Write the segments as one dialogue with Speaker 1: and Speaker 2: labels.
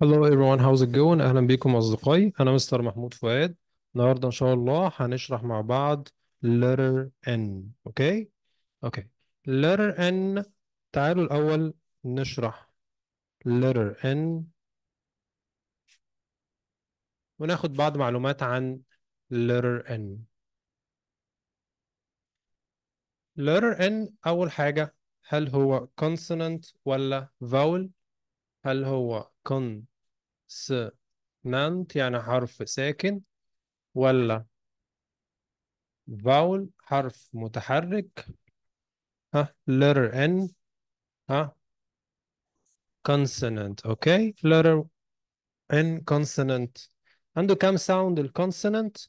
Speaker 1: Hello everyone, how's it going? أهلا بيكم أصدقائي أنا مستر محمود فؤاد النهاردة إن شاء الله هنشرح مع بعض letter N أوكي؟ أوكي letter N تعالوا الأول نشرح letter N وناخد بعض معلومات عن letter N letter N أول حاجة هل هو consonant ولا vowel؟ هل هو consonant يعني حرف ساكن ولا vowel حرف متحرك ها letter n ها consonant okay letter n consonant عنده كم كام ساوند on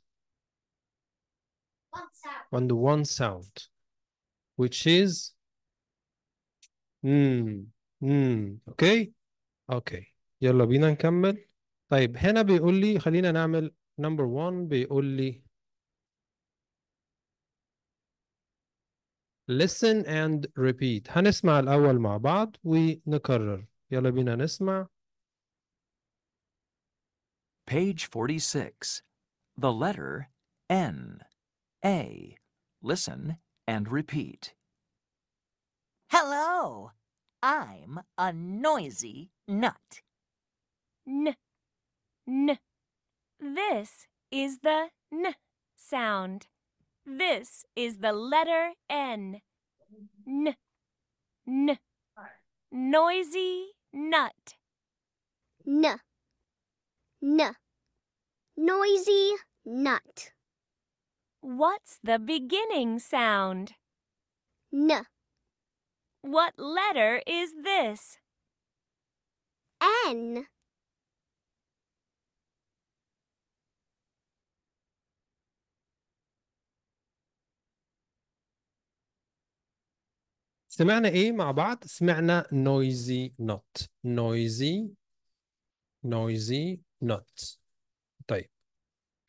Speaker 1: عنده one sound which is mm, mm, okay اوكي يلا بينا نكمل طيب هنا بيقول لي خلينا نعمل نمبر 1 بيقول لي listen and repeat هنسمع الأول مع بعض ونكرر يلا بينا نسمع Page 46
Speaker 2: The letter N A Listen and repeat Hello I'm a noisy nut. N, n. This is the n sound. This is the letter N. N, n. Noisy nut. N, n. Noisy nut. What's the beginning sound? N. What letter is this? N.
Speaker 1: سمعنا ايه مع بعض؟ سمعنا noisy not noisy noisy not طيب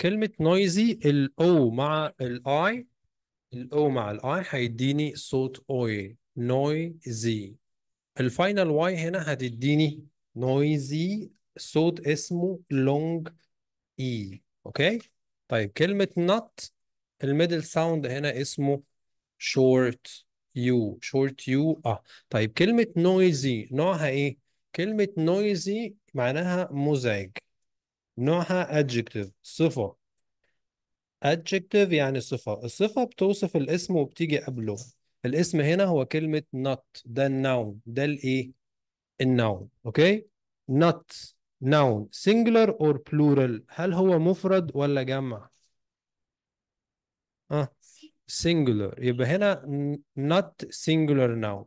Speaker 1: كلمة noisy الـ O مع الـ I الـ O مع الـ I هيديني صوت أوي noisy الفاينل واي هنا هتديني noisy صوت اسمه long e اوكي طيب كلمة not الميدل ساوند هنا اسمه short u short u اه طيب كلمة noisy نوعها ايه؟ كلمة noisy معناها مزعج نوعها adjective صفة adjective يعني صفة الصفة بتوصف الاسم وبتيجي قبله الاسم هنا هو كلمه not ده النون ده الايه النون اوكي not noun singular or plural هل هو مفرد ولا جمع اه singular يبقى هنا not singular noun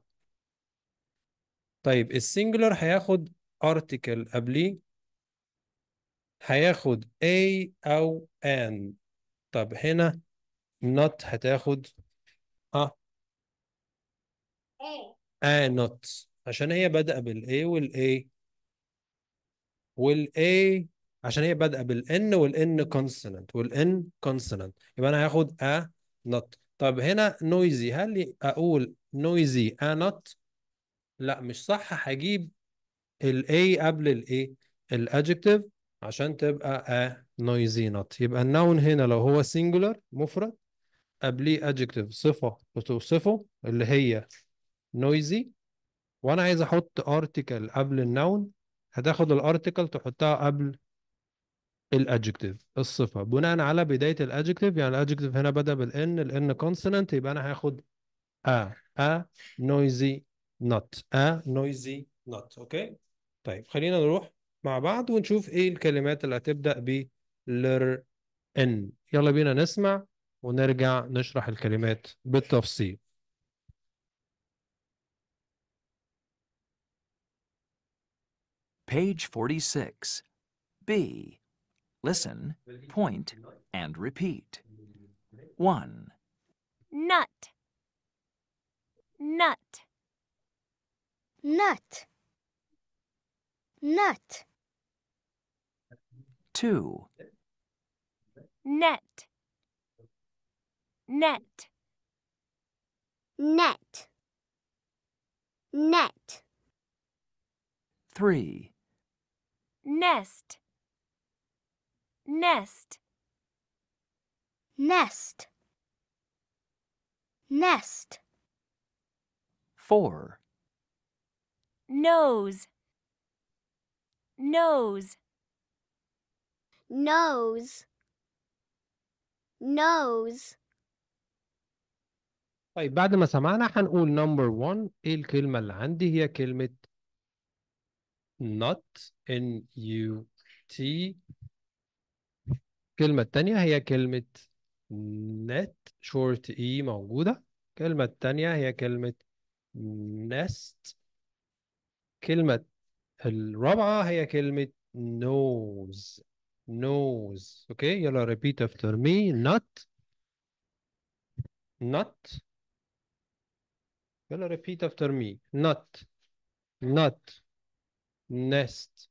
Speaker 1: طيب السنجلر هياخد article قبليه هياخد a او an طب هنا not هتاخد آه نوت عشان هي بادئة A وال A عشان هي بادئة وال N consonant N consonant يبقى أنا هاخد A not طب هنا noisy هل أقول noisy A not؟ لا مش صح هجيب ال A قبل ال A adjective عشان تبقى A noisy not يبقى النون هنا لو هو singular مفرد قبليه adjective صفة بتوصفه اللي هي نويزي وانا عايز احط ارتكل قبل النون هتاخد الارتكل تحطها قبل الادجكتيف الصفه بناء على بدايه الادجكتيف يعني الادجكتيف هنا بدا بالان الان كونسونانت يبقى انا هاخد ا ا نويزي نوت ا نويزي نوت اوكي طيب خلينا نروح مع بعض ونشوف ايه الكلمات اللي هتبدا ب لر ان يلا بينا نسمع ونرجع نشرح الكلمات بالتفصيل
Speaker 2: Page 46. B. Listen, point, and repeat. 1. Nut. Nut. Nut. Nut. 2. Net. Net. Net. Net. 3 nest nest nest nest 4 nose nose nose nose
Speaker 1: طيب بعد ما سمعنا هنقول number one ايه الكلمة اللي عندي هي كلمة not N U T الكلمة التانية هي كلمة net short E موجودة الكلمة التانية هي كلمة nest كلمة الرابعة هي كلمة nose nose اوكي okay. يلا repeat after me not not يلا repeat after me not not nest,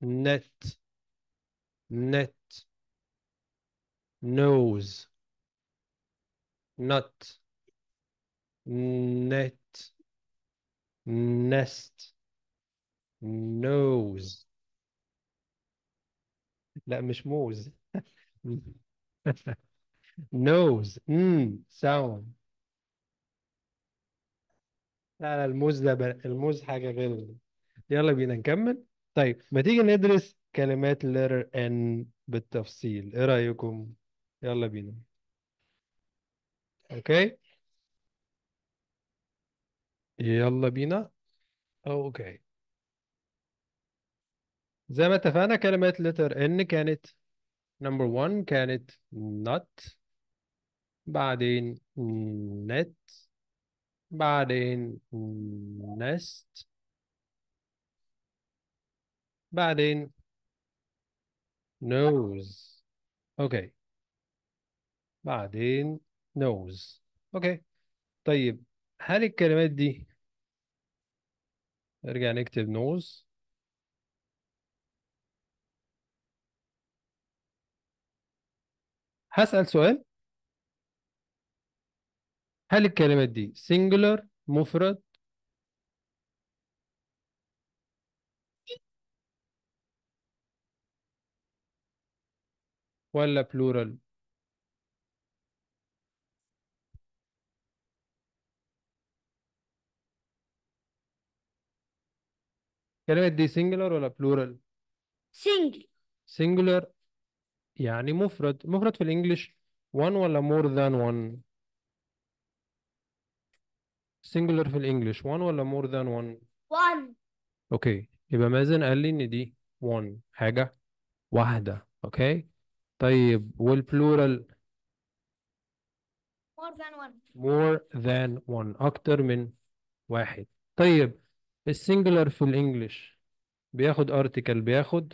Speaker 1: net, net, nose, nut, net, nest, nose. لا مش موز nose mm, sound لا لا الموز ده بقى. الموز حاجة غير يلا بينا نكمل طيب ما تيجي ندرس كلمات letter N بالتفصيل ايه رأيكم يلا بينا اوكي يلا بينا اوكي زي ما اتفقنا كلمات letter N كانت number one كانت not بعدين net بعدين نست بعدين نوز اوكي بعدين نوز اوكي طيب هل الكلمات دي نرجع نكتب نوز هسأل سؤال هل الكلمات دي singular مفرد ولا plural كلمة دي singular ولا plural singular singular يعني مفرد مفرد في الانجليش one ولا more than one singular في الانجليش one ولا more than one؟ one اوكي يبقى مازن قال لي ان دي one حاجة واحدة اوكي طيب والبلورال
Speaker 2: more than one
Speaker 1: more than one اكتر من واحد طيب السنجلر في الانجليش بياخد ارتكل بياخد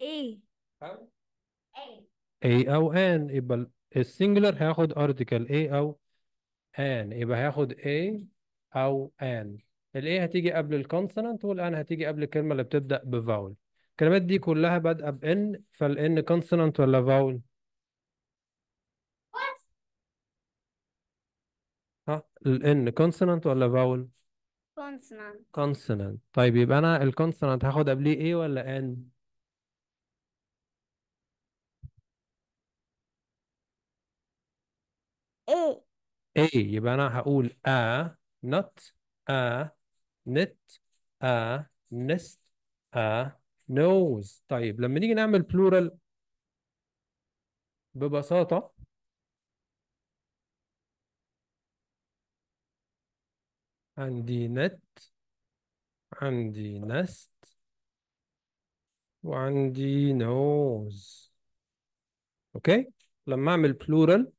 Speaker 2: ايه او
Speaker 1: ايه او ان يبقى السنجلر هياخد ارتكل A او ان يبقى هياخد A او ان الاي هتيجي قبل الكونسوننت والان هتيجي قبل الكلمه اللي بتبدا بفاول الكلمات دي كلها بادئه بان فالان كونسوننت ولا فاول ها الان كونسوننت ولا فاول
Speaker 2: كونسوننت
Speaker 1: كونسوننت طيب يبقى انا الكونسوننت هاخد قبليه ايه ولا ان A يبقى أنا هقول a not a net a nest a nose طيب لما نيجي نعمل plural ببساطة عندي نت عندي نست وعندي نوز اوكي لما اعمل plural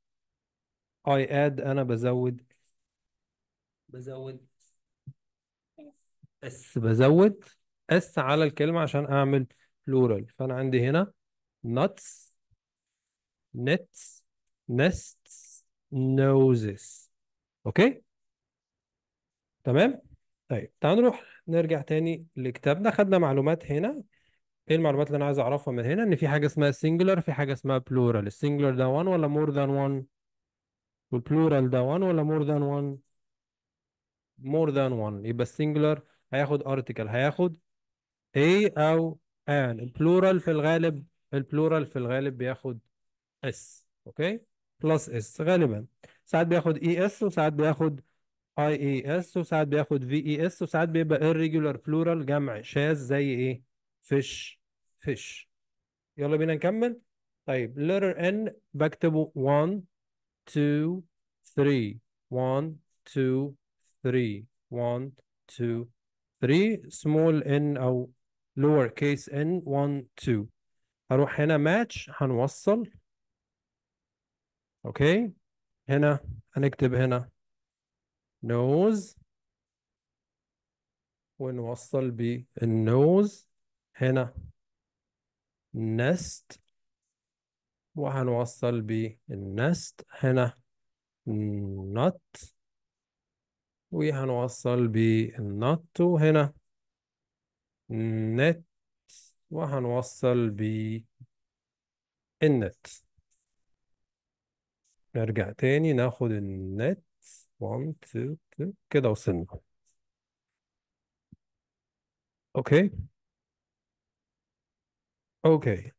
Speaker 1: I add أنا بزود بزود اس بزود اس على الكلمة عشان أعمل plural فأنا عندي هنا nuts nets nests noses أوكي تمام طيب تعالوا نروح نرجع تاني لكتابنا خدنا معلومات هنا ايه المعلومات اللي انا عايز اعرفها من هنا ان في حاجه اسمها singular في حاجه اسمها plural السنجلر ده 1 ولا more than 1 والبلورال ده 1 ولا مور ذان 1 مور ذان 1 يبقى السنجلر هياخد ارتكل هياخد a او an البلورال في الغالب البلورال في الغالب بياخد اس اوكي بلس اس غالبا ساعات بياخد اي e اس وساعات بياخد اي اي اس وساعات بياخد في اي اس وساعات بيبقى irregular plural جمع شاذ زي ايه فيش فيش يلا بينا نكمل طيب letter n بكتبه 1 Two, three, one, two, three, one, two, three. small n أو lower case n 1 2 هروح هنا match هنوصل اوكي هنا هنكتب هنا nose ونوصل nose. هنا nest وهنوصل بالنست هنا نوت وهنوصل بالنوت هنا نت وهنوصل بالنت نرجع تاني ناخد النت 1 2 3 كده وصلنا اوكي اوكي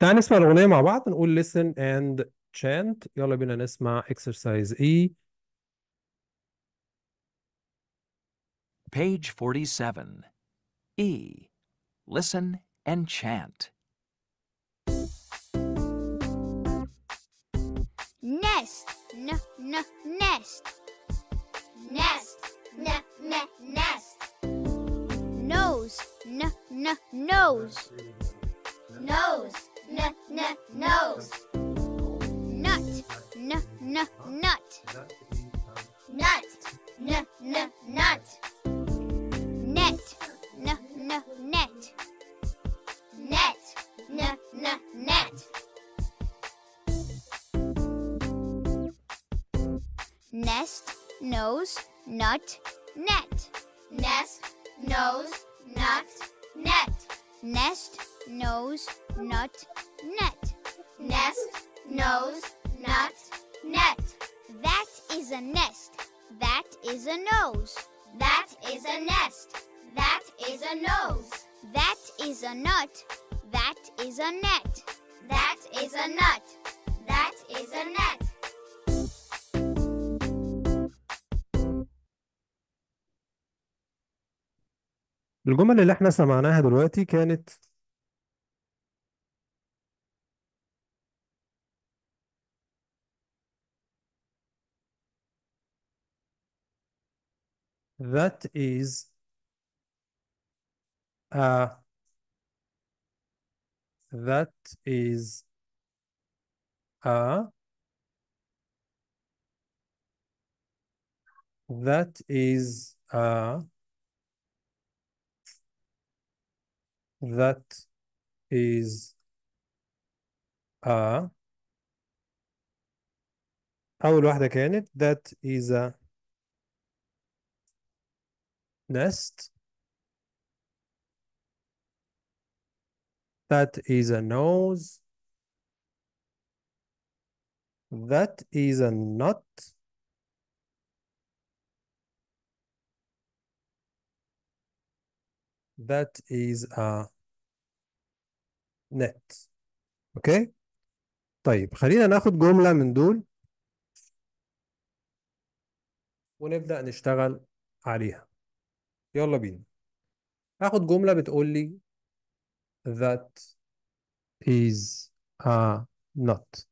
Speaker 1: تعال نسمع الأغنية مع بعض نقول listen and chant يلا بينا نسمع exercise E
Speaker 2: Page 47 E Listen and chant Nest n n nest Nest n n nest Nose n n nose Nose n nose. Nut, n n nut. Nut, n n nut. Net, n n net. Net, n n net. Nest, nose, nut, net. Nest, nose, nut, net. Nest, nose, nut, a nest. That is a nose. That is a nest. That is a nose. That is a nut. That is a net. That is a nut. That is a net.
Speaker 1: الجمل اللي احنا سمعناها دلوقتي كانت that is uh, that is a uh, that is a uh, that is a uh, أول واحدة كانت that is a nest. That is a nose. That is a nut. That is a net. اوكي طيب خلينا ناخد جملة من دول ونبدأ نشتغل عليها يلا بينا هاخد جملة بتقول لي that is a not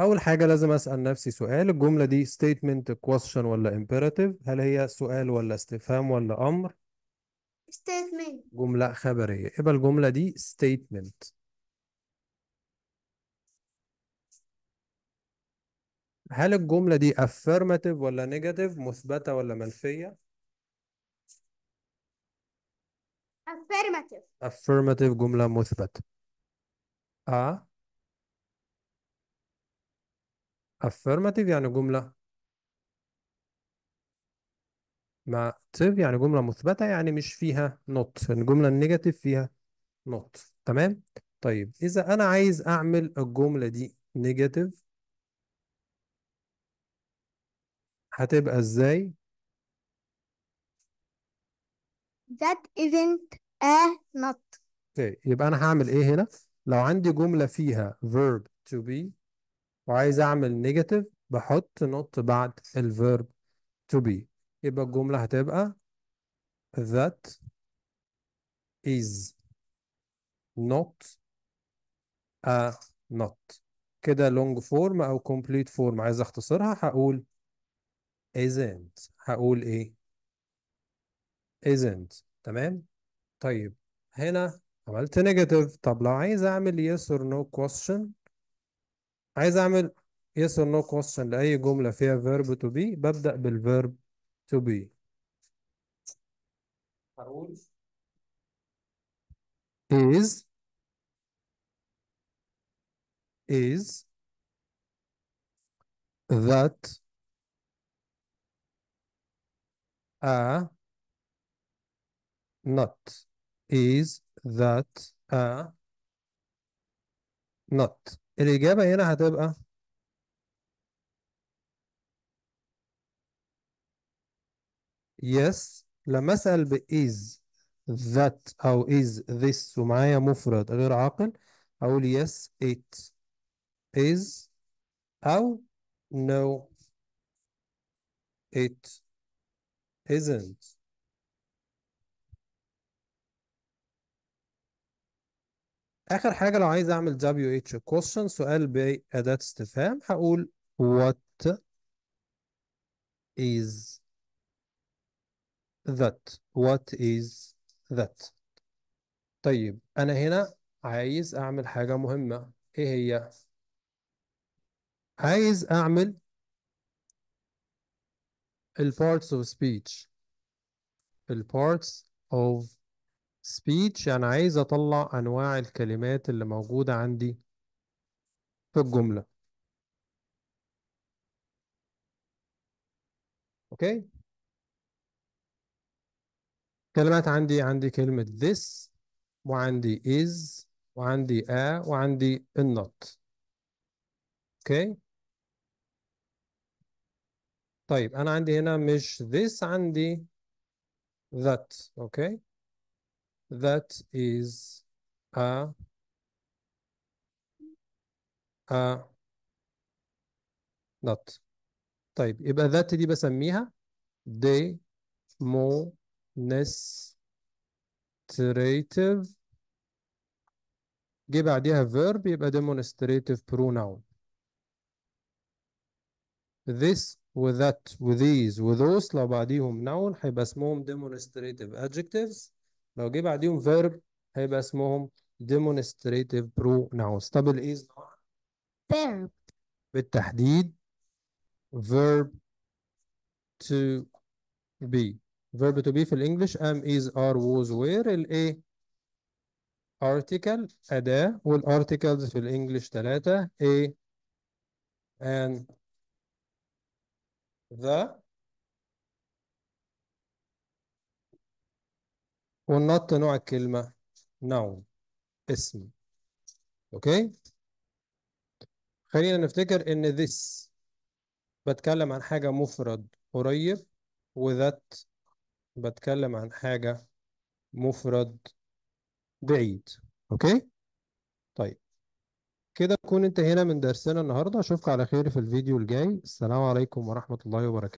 Speaker 1: أول حاجة لازم أسأل نفسي سؤال الجملة دي statement question ولا imperative هل هي سؤال ولا استفهام ولا أمر
Speaker 2: statement
Speaker 1: جملة خبرية يبقى الجملة دي statement هل الجملة دي affirmative ولا negative مثبتة ولا منفية
Speaker 2: affirmative
Speaker 1: affirmative جملة مثبتة اه affirmative يعني جملة ما تيف يعني جملة مثبتة يعني مش فيها not الجملة النيجاتيف فيها not تمام طيب إذا أنا عايز أعمل الجملة دي نيجاتيف هتبقى ازاي
Speaker 2: That isn't a not
Speaker 1: اوكي يبقى انا هعمل ايه هنا لو عندي جملة فيها verb to be وعايز اعمل negative بحط not بعد الverb to be يبقى الجملة هتبقى that is not a not كده لونج فورم او كومبليت فورم عايز اختصرها هقول isn't هقول ايه isn't تمام طيب هنا عملت negative طب لو عايز اعمل yes or no question عايز اعمل yes or no question لاي جمله فيها verb to be ببدا بالverb to be هقول is is that a not is that a not الإجابة هنا هتبقى yes لما أسأل ب is that أو is this ومعايا مفرد غير عاقل أقول yes it is أو no it isn't اخر حاجه لو عايز اعمل WH question سؤال باداه استفهام هقول what is that what is that طيب انا هنا عايز اعمل حاجه مهمه ايه هي عايز اعمل البارتس اوف سبيتش parts of speech انا يعني عايز اطلع انواع الكلمات اللي موجودة عندي في الجملة اوكي كلمات عندي عندي كلمة this وعندي is وعندي a وعندي not اوكي طيب انا عندي هنا مش this عندي that اوكي okay. that is a a not طيب يبقى that دي بسميها demonstrative جه بعديها verb يبقى demonstrative pronoun this that these وذيز those لو بعديهم noun هيبقى اسمهم demonstrative adjectives لو جه بعديهم verb هيبقى اسمهم demonstrative pronouns طب is verb بالتحديد verb to be verb to be في الانجلش am is are was were الايه article أداة articles في الانجلش ثلاثة a and ذا والنط نوع الكلمة noun اسم اوكي خلينا نفتكر ان this بتكلم عن حاجة مفرد قريب و that بتكلم عن حاجة مفرد بعيد اوكي طيب كده تكون انتهينا من درسنا النهارده اشوفك على خير في الفيديو الجاي السلام عليكم ورحمة الله وبركاته